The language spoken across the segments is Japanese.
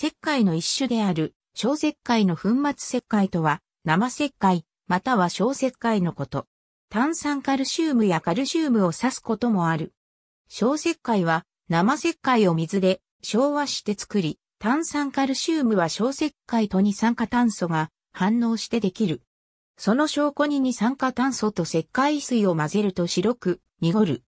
石灰の一種である、小石灰の粉末石灰とは、生石灰、または小石灰のこと。炭酸カルシウムやカルシウムを指すこともある。小石灰は、生石灰を水で、昭和して作り、炭酸カルシウムは小石灰と二酸化炭素が反応してできる。その証拠に二酸化炭素と石灰水を混ぜると白く濁る。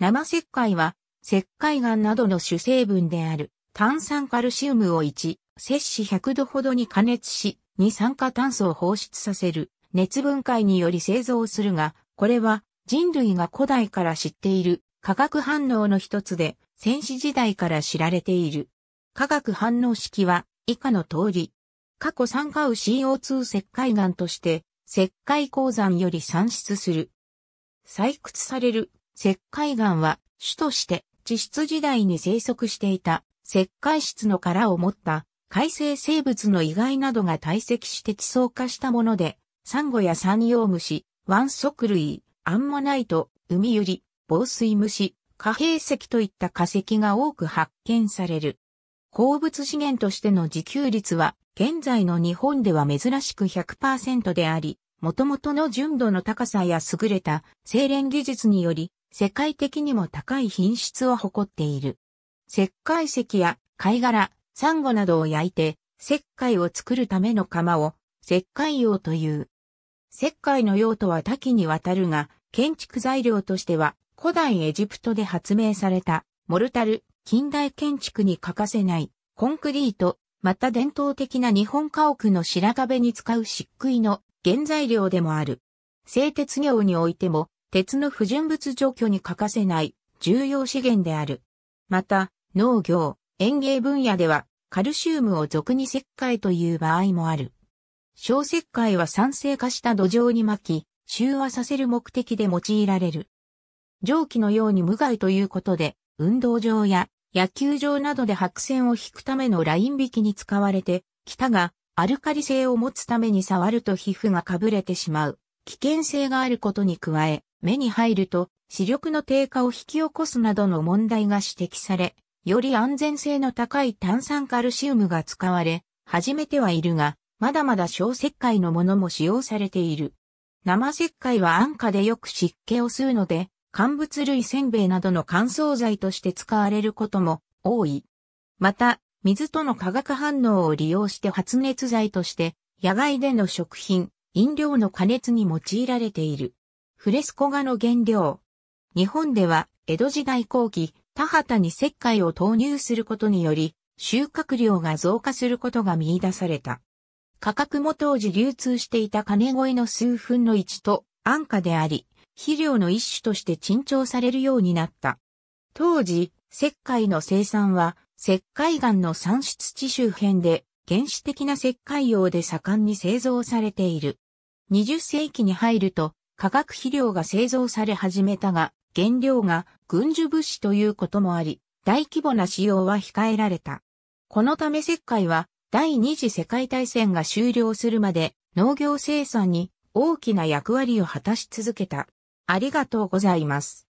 生石灰は石灰岩などの主成分である。炭酸カルシウムを1、摂氏100度ほどに加熱し、二酸化炭素を放出させる、熱分解により製造するが、これは人類が古代から知っている化学反応の一つで、戦死時代から知られている。化学反応式は以下の通り、過去酸化ウ CO2 石灰岩として、石灰鉱山より産出する。採掘される石灰岩は主として地質時代に生息していた石灰質の殻を持った海生生物の遺骸などが堆積して地層化したもので、サンゴや山葉虫、ワソク類、アンモナイト、海ユリ、防水虫、貨幣石といった化石が多く発見される。鉱物資源としての自給率は、現在の日本では珍しく100%であり、元々の純度の高さや優れた精錬技術により、世界的にも高い品質を誇っている。石灰石や貝殻、サンゴなどを焼いて、石灰を作るための窯を、石灰用という。石灰の用途は多岐にわたるが、建築材料としては、古代エジプトで発明された、モルタル、近代建築に欠かせない、コンクリート、また伝統的な日本家屋の白壁に使う漆喰の原材料でもある。製鉄業においても、鉄の不純物除去に欠かせない重要資源である。また、農業、園芸分野では、カルシウムを俗に石灰という場合もある。小石灰は酸性化した土壌に巻き、中和させる目的で用いられる。蒸気のように無害ということで、運動場や野球場などで白線を引くためのライン引きに使われて、きたが、アルカリ性を持つために触ると皮膚がかぶれてしまう。危険性があることに加え、目に入ると視力の低下を引き起こすなどの問題が指摘され、より安全性の高い炭酸カルシウムが使われ、始めてはいるが、まだまだ小石灰のものも使用されている。生石灰は安価でよく湿気を吸うので、乾物類せんべいなどの乾燥剤として使われることも多い。また、水との化学反応を利用して発熱剤として、野外での食品、飲料の加熱に用いられている。フレスコ画の原料。日本では、江戸時代後期、田畑に石灰を投入することにより、収穫量が増加することが見出された。価格も当時流通していた金えの数分の1と安価であり、肥料の一種として珍重されるようになった。当時、石灰の生産は、石灰岩の産出地周辺で、原始的な石灰用で盛んに製造されている。20世紀に入ると、化学肥料が製造され始めたが、原料が軍需物資ということもあり、大規模な使用は控えられた。このため石灰は第二次世界大戦が終了するまで農業生産に大きな役割を果たし続けた。ありがとうございます。